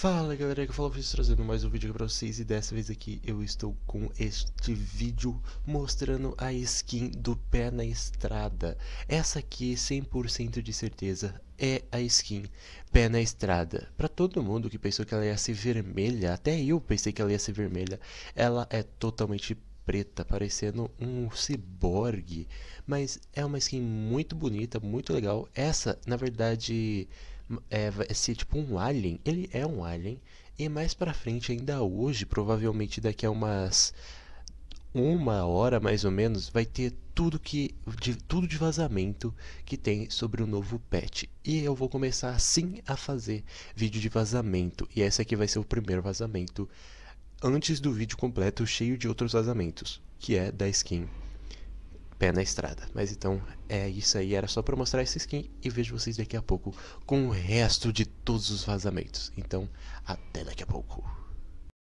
Fala galera, que eu falo fiz trazendo mais um vídeo aqui pra vocês e dessa vez aqui eu estou com este vídeo mostrando a skin do pé na estrada. Essa aqui 100% de certeza é a skin pé na estrada. Para todo mundo que pensou que ela ia ser vermelha, até eu pensei que ela ia ser vermelha, ela é totalmente preta, parecendo um ciborgue, mas é uma skin muito bonita, muito legal. Essa, na verdade, é, vai ser tipo um alien. Ele é um alien. E mais pra frente, ainda hoje, provavelmente daqui a umas uma hora mais ou menos vai ter tudo que de, tudo de vazamento que tem sobre o novo patch e eu vou começar sim a fazer vídeo de vazamento e esse aqui vai ser o primeiro vazamento antes do vídeo completo cheio de outros vazamentos que é da skin pé na estrada. Mas então é isso aí, era só para mostrar essa skin e vejo vocês daqui a pouco com o resto de todos os vazamentos. Então, até daqui a pouco.